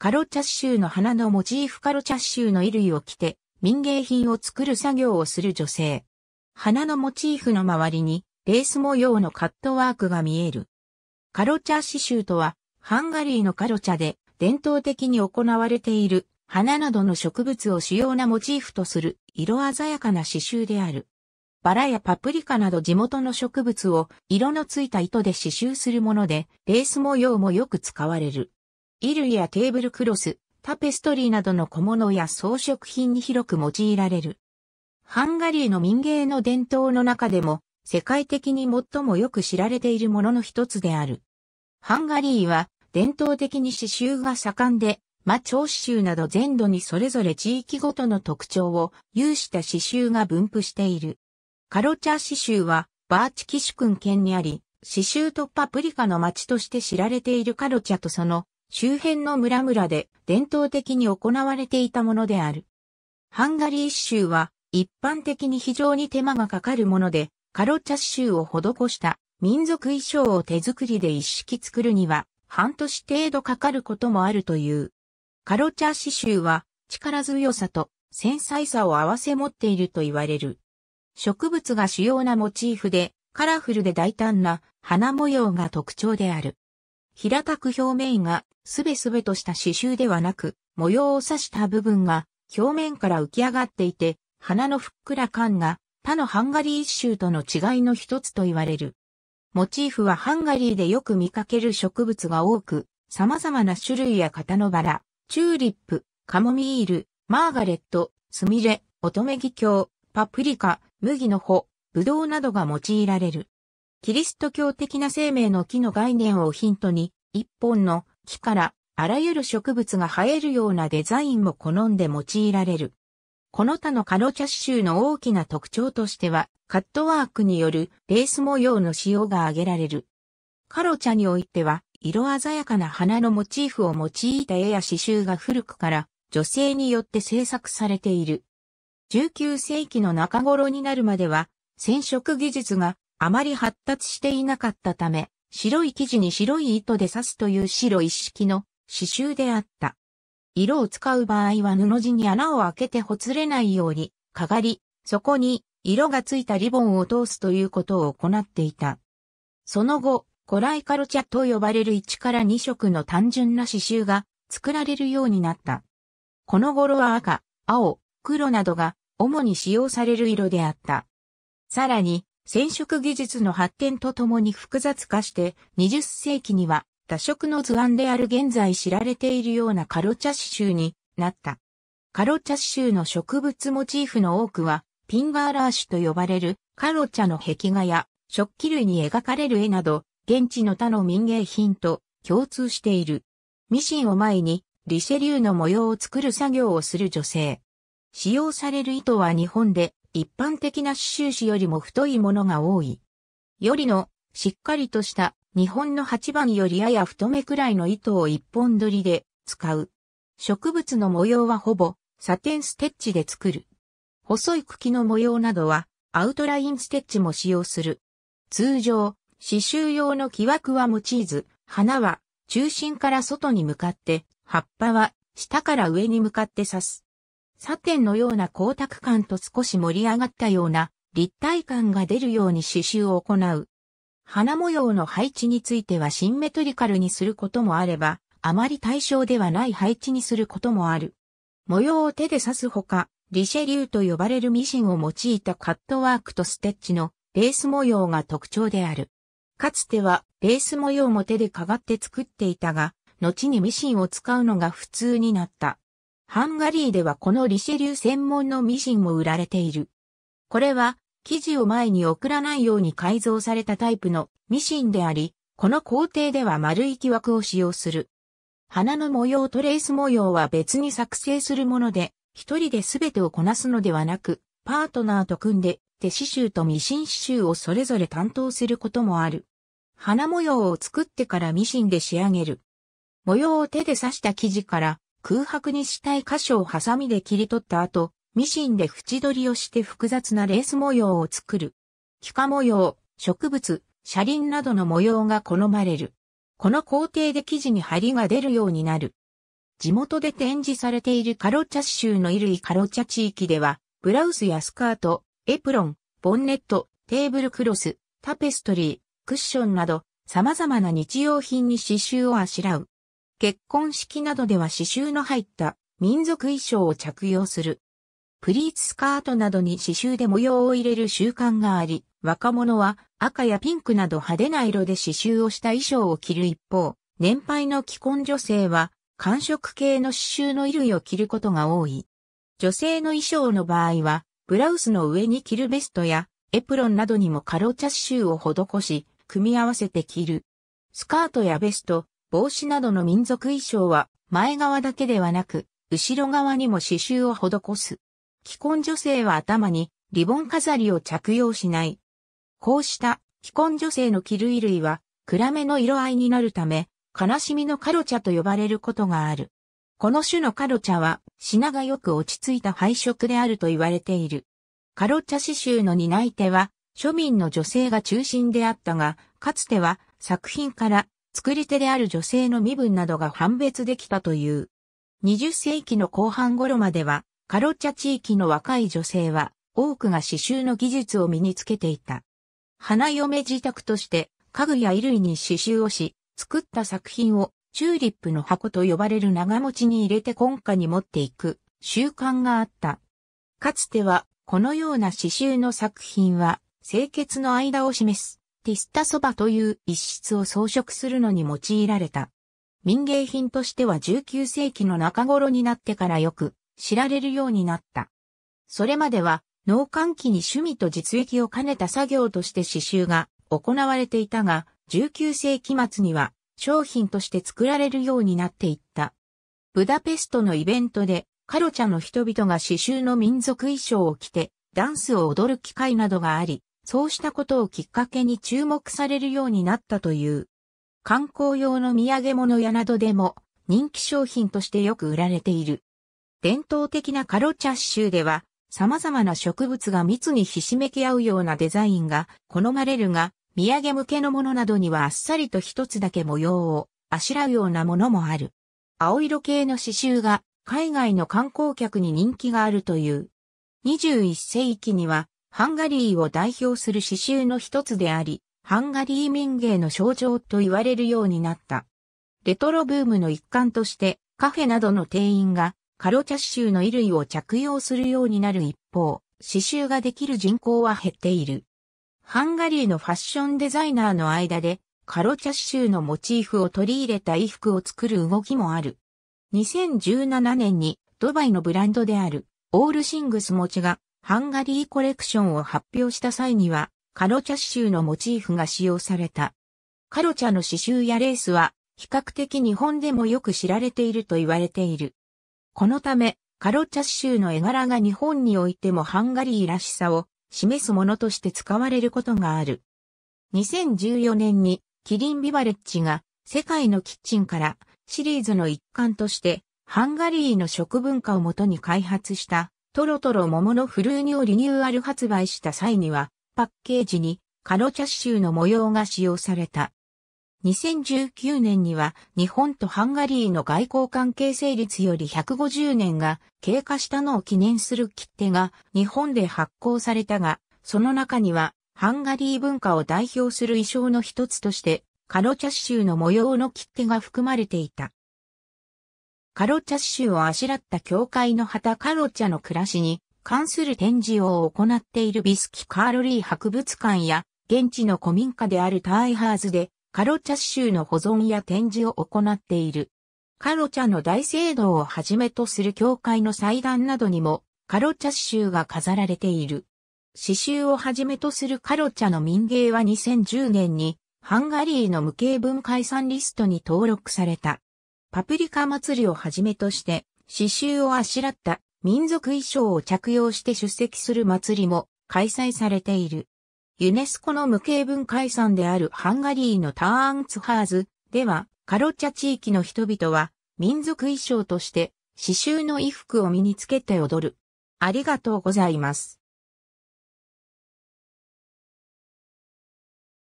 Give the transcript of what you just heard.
カロチャッシューの花のモチーフカロチャッシューの衣類を着て、民芸品を作る作業をする女性。花のモチーフの周りに、レース模様のカットワークが見える。カロチャ刺繍とは、ハンガリーのカロチャで、伝統的に行われている、花などの植物を主要なモチーフとする、色鮮やかな刺繍である。バラやパプリカなど地元の植物を色のついた糸で刺繍するもので、レース模様もよく使われる。衣類やテーブルクロス、タペストリーなどの小物や装飾品に広く用いられる。ハンガリーの民芸の伝統の中でも、世界的に最もよく知られているものの一つである。ハンガリーは、伝統的に刺繍が盛んで、魔超刺繍など全土にそれぞれ地域ごとの特徴を有した刺繍が分布している。カロチャ刺繍は、バーチキシュクン県にあり、刺繍とパプリカの町として知られているカロチャとその周辺の村々で伝統的に行われていたものである。ハンガリー刺繍は一般的に非常に手間がかかるもので、カロチャ刺繍を施した民族衣装を手作りで一式作るには半年程度かかることもあるという。カロチャ刺繍は力強さと繊細さを併せ持っていると言われる。植物が主要なモチーフでカラフルで大胆な花模様が特徴である。平たく表面がすべすべとした刺繍ではなく、模様を刺した部分が表面から浮き上がっていて、花のふっくら感が他のハンガリー一周との違いの一つと言われる。モチーフはハンガリーでよく見かける植物が多く、様々な種類や型のバラ、チューリップ、カモミール、マーガレット、スミレ、乙女ギキョウ、パプリカ、麦の穂、ブドウなどが用いられる。キリスト教的な生命の木の概念をヒントに、一本の木からあらゆる植物が生えるようなデザインも好んで用いられる。この他のカロチャ刺繍の大きな特徴としては、カットワークによるレース模様の使用が挙げられる。カロチャにおいては、色鮮やかな花のモチーフを用いた絵や刺繍が古くから女性によって制作されている。19世紀の中頃になるまでは、染色技術があまり発達していなかったため、白い生地に白い糸で刺すという白一式の刺繍であった。色を使う場合は布地に穴を開けてほつれないように、かがり、そこに色がついたリボンを通すということを行っていた。その後、古来カロチャと呼ばれる1から2色の単純な刺繍が作られるようになった。この頃は赤、青、黒などが主に使用される色であった。さらに、染色技術の発展とともに複雑化して20世紀には多色の図案である現在知られているようなカロチャシ種になった。カロチャシ種の植物モチーフの多くはピンガーラーュと呼ばれるカロチャの壁画や食器類に描かれる絵など現地の他の民芸品と共通している。ミシンを前にリシェリューの模様を作る作業をする女性。使用される糸は日本で一般的な刺繍紙よりも太いものが多い。よりの、しっかりとした日本の8番よりやや太めくらいの糸を一本取りで使う。植物の模様はほぼサテンステッチで作る。細い茎の模様などはアウトラインステッチも使用する。通常、刺繍用の木枠は用いず、花は中心から外に向かって、葉っぱは下から上に向かって刺す。サテンのような光沢感と少し盛り上がったような立体感が出るように刺繍を行う。花模様の配置についてはシンメトリカルにすることもあれば、あまり対象ではない配置にすることもある。模様を手で刺すほか、リシェリューと呼ばれるミシンを用いたカットワークとステッチのレース模様が特徴である。かつてはレース模様も手でかがって作っていたが、後にミシンを使うのが普通になった。ハンガリーではこのリシェリュー専門のミシンも売られている。これは、生地を前に送らないように改造されたタイプのミシンであり、この工程では丸い木枠を使用する。花の模様とレース模様は別に作成するもので、一人で全てをこなすのではなく、パートナーと組んで手刺繍とミシン刺繍をそれぞれ担当することもある。花模様を作ってからミシンで仕上げる。模様を手で刺した生地から空白にしたい箇所をハサミで切り取った後、ミシンで縁取りをして複雑なレース模様を作る。幾何模様、植物、車輪などの模様が好まれる。この工程で生地に張りが出るようになる。地元で展示されているカロチャ州の衣類カロチャ地域では、ブラウスやスカート、エプロン、ボンネット、テーブルクロス、タペストリー、クッションなど、様々な日用品に刺繍をあしらう。結婚式などでは刺繍の入った民族衣装を着用する。プリーツスカートなどに刺繍で模様を入れる習慣があり、若者は赤やピンクなど派手な色で刺繍をした衣装を着る一方、年配の既婚女性は、寒色系の刺繍の衣類を着ることが多い。女性の衣装の場合は、ブラウスの上に着るベストや、エプロンなどにもカロチャ刺繍を施し、組み合わせて着る。スカートやベスト、帽子などの民族衣装は前側だけではなく、後ろ側にも刺繍を施す。既婚女性は頭にリボン飾りを着用しない。こうした既婚女性の着る衣類は暗めの色合いになるため、悲しみのカロチャと呼ばれることがある。この種のカロチャは品がよく落ち着いた配色であると言われている。カロチャ刺繍の担い手は庶民の女性が中心であったが、かつては作品から作り手である女性の身分などが判別できたという。20世紀の後半頃までは、カロッチャ地域の若い女性は、多くが刺繍の技術を身につけていた。花嫁自宅として、家具や衣類に刺繍をし、作った作品をチューリップの箱と呼ばれる長持ちに入れて根下に持っていく習慣があった。かつては、このような刺繍の作品は、清潔の間を示すティスタそばという一室を装飾するのに用いられた。民芸品としては19世紀の中頃になってからよく知られるようになった。それまでは農閑期に趣味と実益を兼ねた作業として刺繍が行われていたが、19世紀末には商品として作られるようになっていった。ブダペストのイベントで、カロチャの人々が刺繍の民族衣装を着て、ダンスを踊る機会などがあり、そうしたことをきっかけに注目されるようになったという。観光用の土産物屋などでも人気商品としてよく売られている。伝統的なカロチャッシュでは様々な植物が密にひしめき合うようなデザインが好まれるが、土産向けのものなどにはあっさりと一つだけ模様をあしらうようなものもある。青色系の刺繍が海外の観光客に人気があるという。21世紀にはハンガリーを代表する刺繍の一つであり、ハンガリー民芸の象徴と言われるようになった。レトロブームの一環として、カフェなどの店員がカロチャ刺繍の衣類を着用するようになる一方、刺繍ができる人口は減っている。ハンガリーのファッションデザイナーの間で、カロチャ刺繍のモチーフを取り入れた衣服を作る動きもある。2017年にドバイのブランドであるオールシングス持ちがハンガリーコレクションを発表した際には、カロチャ刺繍のモチーフが使用された。カロチャの刺繍やレースは、比較的日本でもよく知られていると言われている。このため、カロチャ刺繍の絵柄が日本においてもハンガリーらしさを示すものとして使われることがある。2014年にキリンビバレッジが世界のキッチンからシリーズの一環としてハンガリーの食文化をもとに開発したトロトロ桃のフルーニをリニューアル発売した際には、パッケージにカロチャッシューの模様が使用された。2019年には日本とハンガリーの外交関係成立より150年が経過したのを記念する切手が日本で発行されたが、その中にはハンガリー文化を代表する衣装の一つとしてカロチャッシューの模様の切手が含まれていた。カロチャ州をあしらった教会の旗カロチャの暮らしに関する展示を行っているビスキカールリー博物館や現地の古民家であるターイハーズでカロチャ州の保存や展示を行っている。カロチャの大聖堂をはじめとする教会の祭壇などにもカロチャ州が飾られている。刺繍をはじめとするカロチャの民芸は2010年にハンガリーの無形文化遺産リストに登録された。パプリカ祭りをはじめとして、刺繍をあしらった民族衣装を着用して出席する祭りも開催されている。ユネスコの無形文化遺産であるハンガリーのターンツハーズでは、カロッチャ地域の人々は民族衣装として刺繍の衣服を身につけて踊る。ありがとうございます。